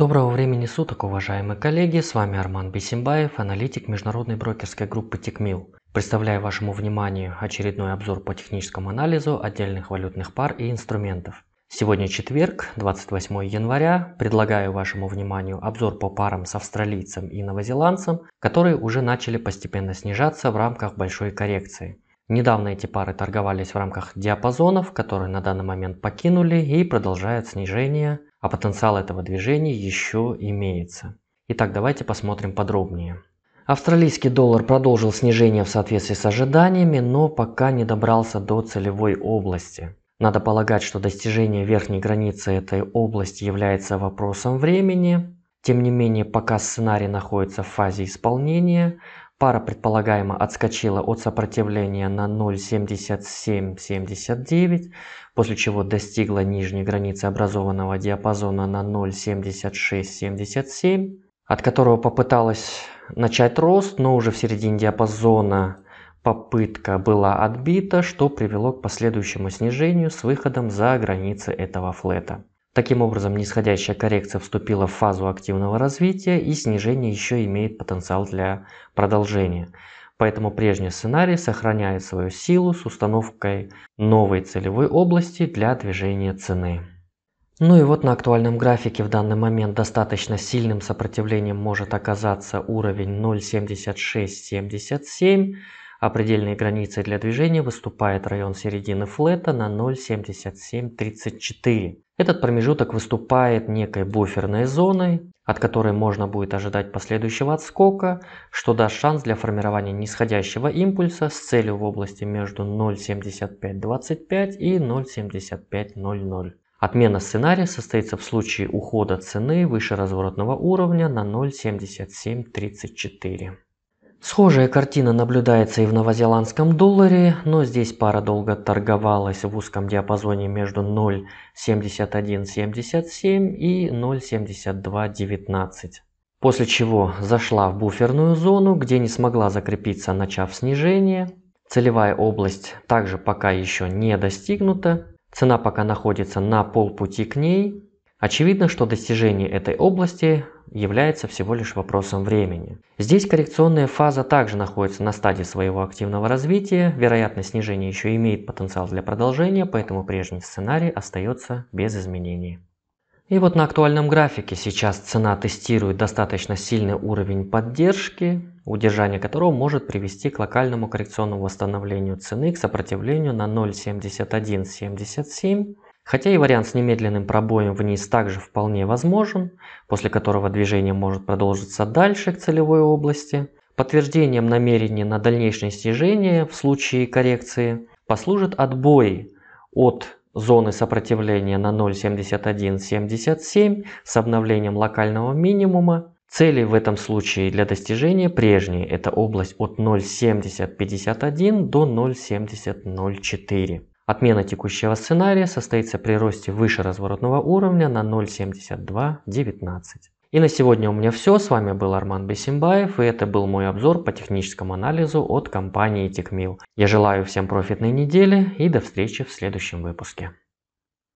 Доброго времени суток, уважаемые коллеги, с вами Арман Бесимбаев, аналитик международной брокерской группы Тикмил. Представляю вашему вниманию очередной обзор по техническому анализу отдельных валютных пар и инструментов. Сегодня четверг, 28 января. Предлагаю вашему вниманию обзор по парам с австралийцем и новозеландцем, которые уже начали постепенно снижаться в рамках большой коррекции. Недавно эти пары торговались в рамках диапазонов, которые на данный момент покинули и продолжают снижение, а потенциал этого движения еще имеется. Итак, давайте посмотрим подробнее. Австралийский доллар продолжил снижение в соответствии с ожиданиями, но пока не добрался до целевой области. Надо полагать, что достижение верхней границы этой области является вопросом времени, тем не менее, пока сценарий находится в фазе исполнения, пара предполагаемо отскочила от сопротивления на 0,7779, после чего достигла нижней границы образованного диапазона на 0,7677, от которого попыталась начать рост, но уже в середине диапазона попытка была отбита, что привело к последующему снижению с выходом за границы этого флета. Таким образом, нисходящая коррекция вступила в фазу активного развития и снижение еще имеет потенциал для продолжения. Поэтому прежний сценарий сохраняет свою силу с установкой новой целевой области для движения цены. Ну и вот на актуальном графике в данный момент достаточно сильным сопротивлением может оказаться уровень 0.7677. А предельной границей для движения выступает район середины флета на 0,7734. Этот промежуток выступает некой буферной зоной, от которой можно будет ожидать последующего отскока, что даст шанс для формирования нисходящего импульса с целью в области между 0,7525 и 0,7500. Отмена сценария состоится в случае ухода цены выше разворотного уровня на 0,7734. Схожая картина наблюдается и в новозеландском долларе, но здесь пара долго торговалась в узком диапазоне между 0.7177 и 0.7219. После чего зашла в буферную зону, где не смогла закрепиться, начав снижение. Целевая область также пока еще не достигнута. Цена пока находится на полпути к ней. Очевидно, что достижение этой области является всего лишь вопросом времени. Здесь коррекционная фаза также находится на стадии своего активного развития, вероятность снижения еще имеет потенциал для продолжения, поэтому прежний сценарий остается без изменений. И вот на актуальном графике сейчас цена тестирует достаточно сильный уровень поддержки, удержание которого может привести к локальному коррекционному восстановлению цены к сопротивлению на 0.7177 Хотя и вариант с немедленным пробоем вниз также вполне возможен, после которого движение может продолжиться дальше к целевой области. Подтверждением намерения на дальнейшее снижение в случае коррекции послужит отбой от зоны сопротивления на 0.7177 с обновлением локального минимума. Цели в этом случае для достижения прежние. Это область от 0.7051 до 0.7004. Отмена текущего сценария состоится при росте выше разворотного уровня на 0.7219. И на сегодня у меня все. С вами был Арман Бесимбаев и это был мой обзор по техническому анализу от компании TechMill. Я желаю всем профитной недели и до встречи в следующем выпуске.